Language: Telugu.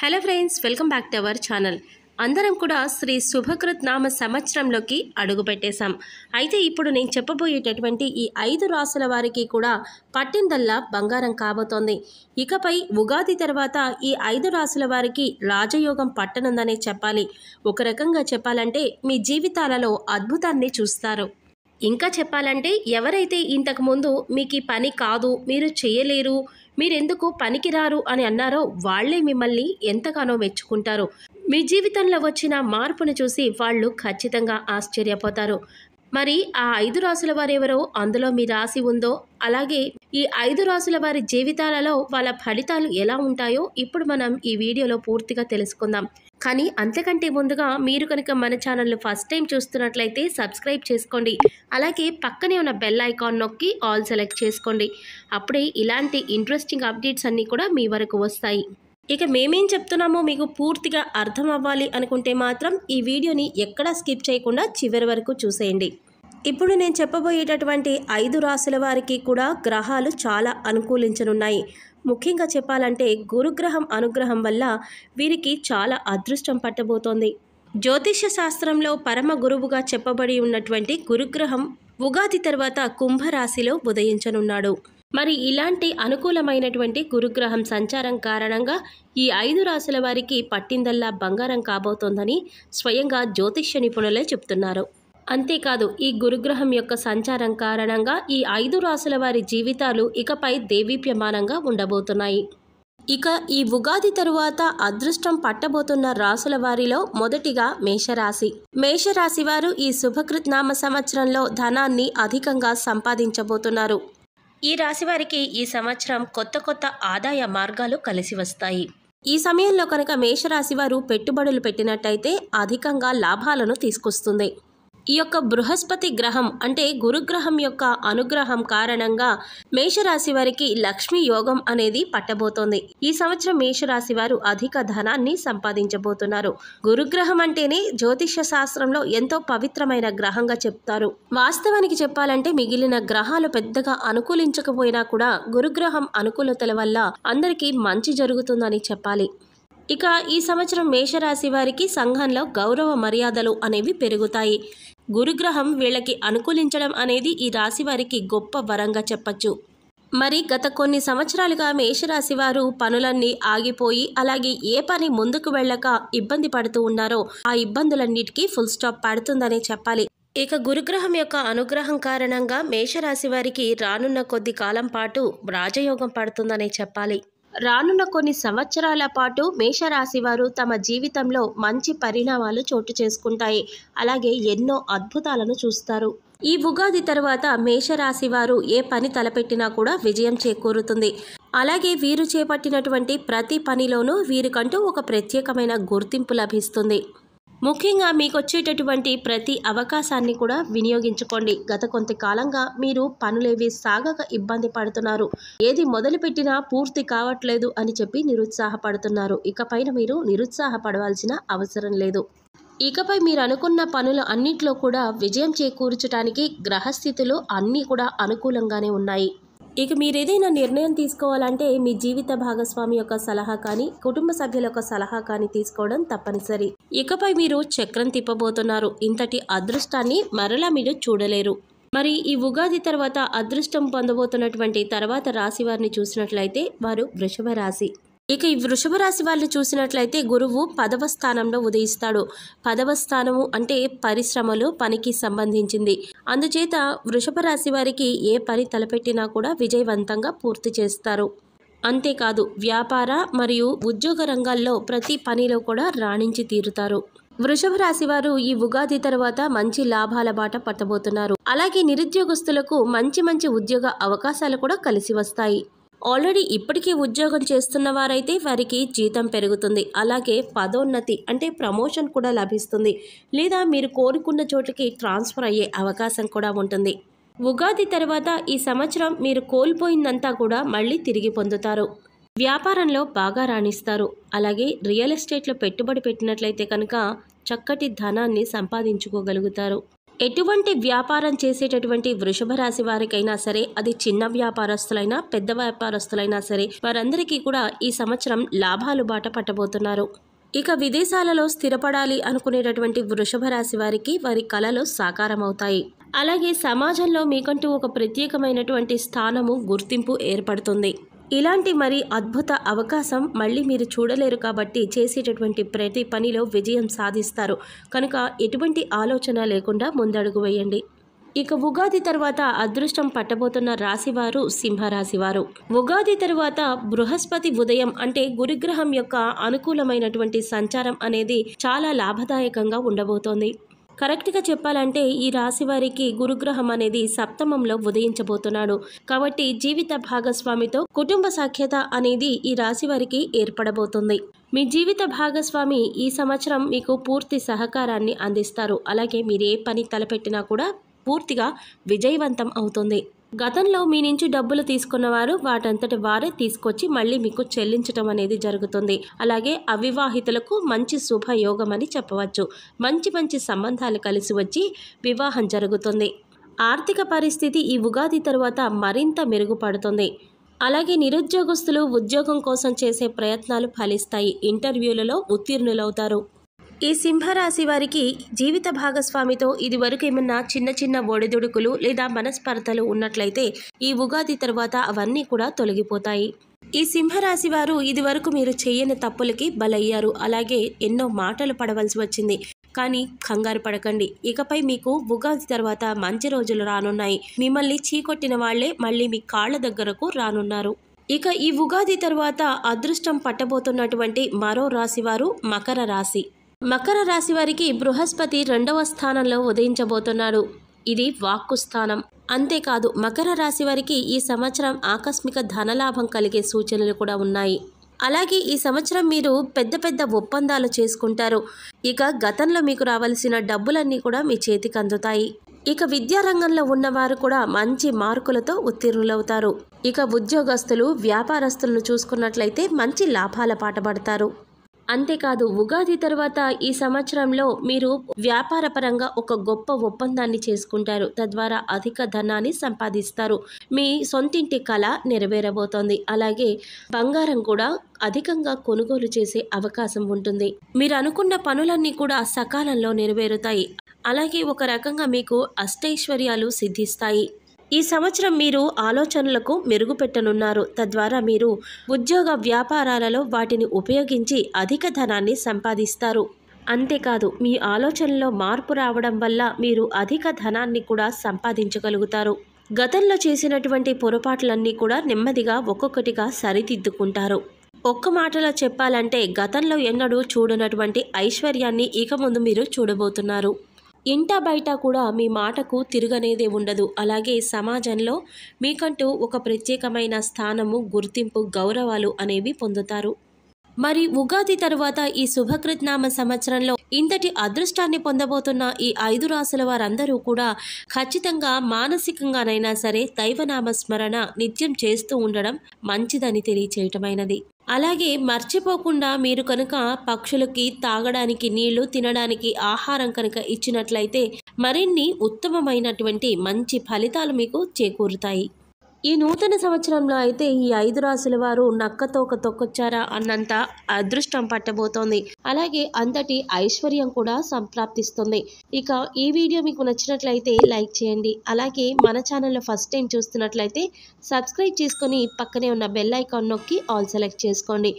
hello friends welcome back to our channel అందరం కూడా శ్రీ శుభకృత్ నామ సంవత్సరంలోకి అడుగుపెట్టేశాం అయితే ఇప్పుడు నేను చెప్పబోయేటటువంటి ఈ ఐదు రాసుల వారికి కూడా పట్టిందల్లా బంగారం కాబోతోంది ఇకపై ఉగాది తర్వాత ఈ ఐదు రాసుల వారికి రాజయోగం పట్టనుందనే చెప్పాలి ఒక రకంగా చెప్పాలంటే మీ జీవితాలలో అద్భుతాన్ని చూస్తారు ఇంకా చెప్పాలంటే ఎవరైతే ఇంతకుముందు మీకు ఈ పని కాదు మీరు చేయలేరు మీరెందుకు పనికిరారు అని అన్నారో వాళ్లే మిమ్మల్ని ఎంతగానో మెచ్చుకుంటారు మీ జీవితంలో వచ్చిన మార్పును చూసి వాళ్ళు ఖచ్చితంగా ఆశ్చర్యపోతారు మరి ఆ ఐదు రాసుల వారెవరో అందులో మీ రాసి ఉందో అలాగే ఈ ఐదు రాసుల వారి జీవితాలలో వాళ్ళ ఫలితాలు ఎలా ఉంటాయో ఇప్పుడు మనం ఈ వీడియోలో పూర్తిగా తెలుసుకుందాం కానీ అంతకంటే ముందుగా మీరు కనుక మన ఛానల్ను ఫస్ట్ టైం చూస్తున్నట్లయితే సబ్స్క్రైబ్ చేసుకోండి అలాగే పక్కనే ఉన్న బెల్ ఐకాన్ నొక్కి ఆల్ సెలెక్ట్ చేసుకోండి అప్పుడే ఇలాంటి ఇంట్రెస్టింగ్ అప్డేట్స్ అన్నీ కూడా మీ వరకు వస్తాయి ఇక మేమేం చెప్తున్నామో మీకు పూర్తిగా అర్థం అవ్వాలి అనుకుంటే మాత్రం ఈ వీడియోని ఎక్కడా స్కిప్ చేయకుండా చివరి వరకు చూసేయండి ఇప్పుడు నేను చెప్పబోయేటటువంటి ఐదు రాశుల వారికి కూడా గ్రహాలు చాలా అనుకూలించనున్నాయి ముఖ్యంగా చెప్పాలంటే గురుగ్రహం అనుగ్రహం వల్ల వీరికి చాలా అదృష్టం పట్టబోతోంది జ్యోతిష్య శాస్త్రంలో పరమ గురువుగా చెప్పబడి ఉన్నటువంటి గురుగ్రహం ఉగాది తర్వాత కుంభరాశిలో ఉదయించనున్నాడు మరి ఇలాంటి అనుకూలమైనటువంటి గురుగ్రహం సంచారం కారణంగా ఈ ఐదు రాశుల వారికి పట్టిందల్లా బంగారం కాబోతోందని స్వయంగా జ్యోతిష్య నిపుణులే చెప్తున్నారు అంతేకాదు ఈ గురుగ్రహం యొక్క సంచారం కారణంగా ఈ ఐదు రాసుల వారి జీవితాలు ఇకపై దేవీప్యమానంగా ఉండబోతున్నాయి ఇక ఈ ఉగాది తరువాత అదృష్టం పట్టబోతున్న రాసుల వారిలో మొదటిగా మేషరాశి మేషరాశి వారు ఈ శుభకృత్నామ సంవత్సరంలో ధనాన్ని అధికంగా సంపాదించబోతున్నారు ఈ రాశి వారికి ఈ సంవత్సరం కొత్త కొత్త ఆదాయ మార్గాలు కలిసి వస్తాయి ఈ సమయంలో కనుక మేషరాశి వారు పెట్టుబడులు పెట్టినట్టయితే అధికంగా లాభాలను తీసుకొస్తుంది ఈ యొక్క బృహస్పతి గ్రహం అంటే గురుగ్రహం యొక్క అనుగ్రహం కారణంగా మేషరాశి వారికి లక్ష్మీ యోగం అనేది పట్టబోతోంది ఈ సంవత్సరం మేషరాశి వారు అధిక ధనాన్ని సంపాదించబోతున్నారు గురుగ్రహం అంటేనే జ్యోతిష శాస్త్రంలో ఎంతో పవిత్రమైన గ్రహంగా చెప్తారు వాస్తవానికి చెప్పాలంటే మిగిలిన గ్రహాలు పెద్దగా అనుకూలించకపోయినా కూడా గురుగ్రహం అనుకూలతల వల్ల అందరికీ మంచి జరుగుతుందని చెప్పాలి ఇక ఈ సంవత్సరం మేషరాశి వారికి సంఘంలో గౌరవ మర్యాదలు అనేవి పెరుగుతాయి గురుగ్రహం వీళ్ళకి అనుకూలించడం అనేది ఈ రాశి వారికి గొప్ప వరంగా చెప్పచ్చు మరి గత కొన్ని సంవత్సరాలుగా మేషరాశి వారు పనులన్నీ ఆగిపోయి అలాగే ఏ పని ముందుకు వెళ్ళక ఇబ్బంది పడుతూ ఉన్నారో ఆ ఇబ్బందులన్నిటికీ ఫుల్ స్టాప్ పడుతుందనే చెప్పాలి ఇక గురుగ్రహం యొక్క అనుగ్రహం కారణంగా మేషరాశి వారికి రానున్న కొద్ది కాలం పాటు రాజయోగం పడుతుందనే చెప్పాలి రానున్న కొన్ని సంవత్సరాల పాటు మేషరాశి వారు తమ జీవితంలో మంచి పరిణామాలు చోటు చేసుకుంటాయి అలాగే ఎన్నో అద్భుతాలను చూస్తారు ఈ ఉగాది తర్వాత మేషరాశి వారు ఏ పని తలపెట్టినా కూడా విజయం చేకూరుతుంది అలాగే వీరు చేపట్టినటువంటి ప్రతి పనిలోనూ వీరికంటూ ఒక ప్రత్యేకమైన గుర్తింపు లభిస్తుంది ముఖ్యంగా మీకు వచ్చేటటువంటి ప్రతి అవకాశాన్ని కూడా వినియోగించుకోండి గత కొంతకాలంగా మీరు పనులేవి సాగక ఇబ్బంది పడుతున్నారు ఏది మొదలుపెట్టినా పూర్తి కావట్లేదు అని చెప్పి నిరుత్సాహపడుతున్నారు ఇకపైన మీరు నిరుత్సాహపడవలసిన అవసరం లేదు ఇకపై మీరు అనుకున్న పనులు అన్నింటిలో కూడా విజయం చేకూర్చడానికి గ్రహస్థితులు అన్నీ కూడా అనుకూలంగానే ఉన్నాయి ఇక మీరు ఏదైనా నిర్ణయం తీసుకోవాలంటే మీ జీవిత భాగస్వామి యొక్క సలహా కానీ కుటుంబ సభ్యుల యొక్క సలహా కానీ తీసుకోవడం తప్పనిసరి ఇకపై మీరు చక్రం తిప్పబోతున్నారు ఇంతటి అదృష్టాన్ని మరలా మీరు చూడలేరు మరి ఈ ఉగాది తర్వాత అదృష్టం పొందబోతున్నటువంటి తర్వాత రాశి వారిని చూసినట్లయితే వారు వృషభ రాశి ఇక ఈ వృషభ రాశి వాళ్ళు చూసినట్లయితే గురువు పదవ స్థానంలో ఉదయిస్తాడు పదవ స్థానము అంటే పరిశ్రమలు పనికి సంబంధించింది అందుచేత వృషభ రాశి వారికి ఏ పని తలపెట్టినా కూడా విజయవంతంగా పూర్తి చేస్తారు అంతేకాదు వ్యాపార మరియు ఉద్యోగ రంగాల్లో ప్రతి పనిలో కూడా రాణించి తీరుతారు వృషభ రాశి వారు ఈ ఉగాది తర్వాత మంచి లాభాల బాట పట్టబోతున్నారు అలాగే నిరుద్యోగస్తులకు మంచి మంచి ఉద్యోగ అవకాశాలు కూడా కలిసి వస్తాయి ఆల్రెడీ ఇప్పటికీ ఉద్యోగం చేస్తున్న వారైతే వారికి జీతం పెరుగుతుంది అలాగే పదోన్నతి అంటే ప్రమోషన్ కూడా లభిస్తుంది లేదా మీరు కోరుకున్న చోటుకి ట్రాన్స్ఫర్ అయ్యే అవకాశం కూడా ఉంటుంది ఉగాది తర్వాత ఈ సంవత్సరం మీరు కోల్పోయిందంతా కూడా మళ్ళీ తిరిగి పొందుతారు వ్యాపారంలో బాగా రాణిస్తారు అలాగే రియల్ ఎస్టేట్లో పెట్టుబడి పెట్టినట్లయితే కనుక చక్కటి ధనాన్ని సంపాదించుకోగలుగుతారు ఎటువంటి వ్యాపారం చేసేటటువంటి వృషభ రాశి వారికైనా సరే అది చిన్న వ్యాపారస్తులైనా పెద్ద వ్యాపారస్తులైనా సరే వారందరికీ కూడా ఈ సంవత్సరం లాభాలు బాట పట్టబోతున్నారు ఇక విదేశాలలో స్థిరపడాలి అనుకునేటటువంటి వృషభ రాశి వారికి వారి కళలు సాకారమవుతాయి అలాగే సమాజంలో మీకంటూ ఒక ప్రత్యేకమైనటువంటి స్థానము గుర్తింపు ఏర్పడుతుంది ఇలాంటి మరి అద్భుత అవకాశం మళ్ళీ మీరు చూడలేరు కాబట్టి చేసేటటువంటి ప్రతి పనిలో విజయం సాధిస్తారు కనుక ఎటువంటి ఆలోచన లేకుండా ముందడుగు వేయండి ఇక ఉగాది తర్వాత అదృష్టం పట్టబోతున్న రాశివారు సింహరాశివారు ఉగాది తర్వాత బృహస్పతి ఉదయం అంటే గురుగ్రహం యొక్క అనుకూలమైనటువంటి సంచారం అనేది చాలా లాభదాయకంగా ఉండబోతోంది కరెక్ట్గా చెప్పాలంటే ఈ రాశి వారికి గురుగ్రహం అనేది సప్తమంలో ఉదయించబోతున్నాడు కాబట్టి జీవిత భాగస్వామితో కుటుంబ సఖ్యత అనేది ఈ రాశి వారికి ఏర్పడబోతుంది మీ జీవిత భాగస్వామి ఈ సంవత్సరం మీకు పూర్తి సహకారాన్ని అందిస్తారు అలాగే మీరు ఏ పని తలపెట్టినా కూడా పూర్తిగా విజయవంతం అవుతుంది గతంలో మీ నుంచి డబ్బులు తీసుకున్నవారు వాటంతటి వారే తీసుకొచ్చి మళ్ళీ మీకు చెల్లించడం అనేది జరుగుతుంది అలాగే అవివాహితులకు మంచి శుభయోగం అని చెప్పవచ్చు మంచి మంచి సంబంధాలు కలిసి వచ్చి వివాహం జరుగుతుంది ఆర్థిక పరిస్థితి ఈ ఉగాది తరువాత మరింత మెరుగుపడుతుంది అలాగే నిరుద్యోగస్తులు ఉద్యోగం కోసం చేసే ప్రయత్నాలు ఫలిస్తాయి ఇంటర్వ్యూలలో ఉత్తీర్ణులవుతారు ఈ సింహరాశి వారికి జీవిత భాగస్వామితో ఇదివరకు ఏమన్నా చిన్న చిన్న ఒడిదుడుకులు లేదా మనస్పర్ధలు ఉన్నట్లయితే ఈ ఉగాది తర్వాత అవన్నీ కూడా తొలగిపోతాయి ఈ సింహరాశి వారు ఇదివరకు మీరు చేయని తప్పులకి బలయ్యారు అలాగే ఎన్నో మాటలు పడవలసి వచ్చింది కానీ కంగారు పడకండి ఇకపై మీకు ఉగాది తర్వాత మంచి రోజులు రానున్నాయి మిమ్మల్ని చీకొట్టిన వాళ్లే మళ్ళీ మీ కాళ్ళ దగ్గరకు రానున్నారు ఇక ఈ ఉగాది తర్వాత అదృష్టం పట్టబోతున్నటువంటి మరో రాశివారు మకర రాశి మకర రాశి వారికి బృహస్పతి రెండవ స్థానంలో ఉదయించబోతున్నాడు ఇది వాక్కు స్థానం అంతేకాదు మకర రాశి వారికి ఈ సంవత్సరం ఆకస్మిక ధనలాభం కలిగే సూచనలు కూడా ఉన్నాయి అలాగే ఈ సంవత్సరం మీరు పెద్ద పెద్ద ఒప్పందాలు చేసుకుంటారు ఇక గతంలో మీకు రావాల్సిన డబ్బులన్నీ కూడా మీ చేతికి అందుతాయి ఇక విద్యారంగంలో ఉన్నవారు కూడా మంచి మార్కులతో ఉత్తీర్ణులవుతారు ఇక ఉద్యోగస్తులు వ్యాపారస్తులను చూసుకున్నట్లయితే మంచి లాభాల పాటపడతారు అంతేకాదు ఉగాది తర్వాత ఈ సంవత్సరంలో మీరు వ్యాపారపరంగా ఒక గొప్ప ఒప్పందాన్ని చేసుకుంటారు తద్వారా అధిక ధనాన్ని సంపాదిస్తారు మీ సొంతింటి కళ నెరవేరబోతోంది అలాగే బంగారం కూడా అధికంగా కొనుగోలు చేసే అవకాశం ఉంటుంది మీరు అనుకున్న పనులన్నీ కూడా సకాలంలో నెరవేరుతాయి అలాగే ఒక రకంగా మీకు అష్టైశ్వర్యాలు సిద్ధిస్తాయి ఈ సంవత్సరం మీరు ఆలోచనలకు మెరుగుపెట్టనున్నారు తద్వారా మీరు ఉద్యోగ వ్యాపారాలలో వాటిని ఉపయోగించి అధిక ధనాన్ని సంపాదిస్తారు అంతేకాదు మీ ఆలోచనలో మార్పు రావడం వల్ల మీరు అధిక ధనాన్ని కూడా సంపాదించగలుగుతారు గతంలో చేసినటువంటి పొరపాట్లన్నీ కూడా నెమ్మదిగా ఒక్కొక్కటిగా సరిదిద్దుకుంటారు ఒక్క మాటలో చెప్పాలంటే గతంలో ఎన్నడూ చూడనటువంటి ఐశ్వర్యాన్ని ఇక ముందు మీరు చూడబోతున్నారు ఇంట బయట కూడా మీ మాటకు తిరగనేదే ఉండదు అలాగే సమాజంలో మీకంటూ ఒక ప్రత్యేకమైన స్థానము గుర్తింపు గౌరవాలు అనేవి పొందుతారు మరి ఉగాది తరువాత ఈ శుభకృత్నామ సంవత్సరంలో ఇంతటి అదృష్టాన్ని పొందబోతున్న ఈ ఐదు రాసుల వారందరూ కూడా ఖచ్చితంగా మానసికంగానైనా సరే దైవనామ స్మరణ నిత్యం చేస్తూ ఉండడం మంచిదని తెలియచేయటమైనది అలాగే మర్చిపోకుండా మీరు కనుక పక్షులకి తాగడానికి నీళ్లు తినడానికి ఆహారం కనుక ఇచ్చినట్లయితే మరిన్ని ఉత్తమమైనటువంటి మంచి ఫలితాలు మీకు చేకూరుతాయి ఈ నూతన సంవత్సరంలో అయితే ఈ ఐదు రాసుల వారు నక్కతోక తొక్కొచ్చారా అన్నంత అదృష్టం పట్టబోతోంది అలాగే అంతటి ఐశ్వర్యం కూడా సంప్రాప్తిస్తుంది ఇక ఈ వీడియో మీకు నచ్చినట్లయితే లైక్ చేయండి అలాగే మన ఛానల్లో ఫస్ట్ టైం చూస్తున్నట్లయితే సబ్స్క్రైబ్ చేసుకొని పక్కనే ఉన్న బెల్ ఐకాన్ నొక్కి ఆల్ సెలెక్ట్ చేసుకోండి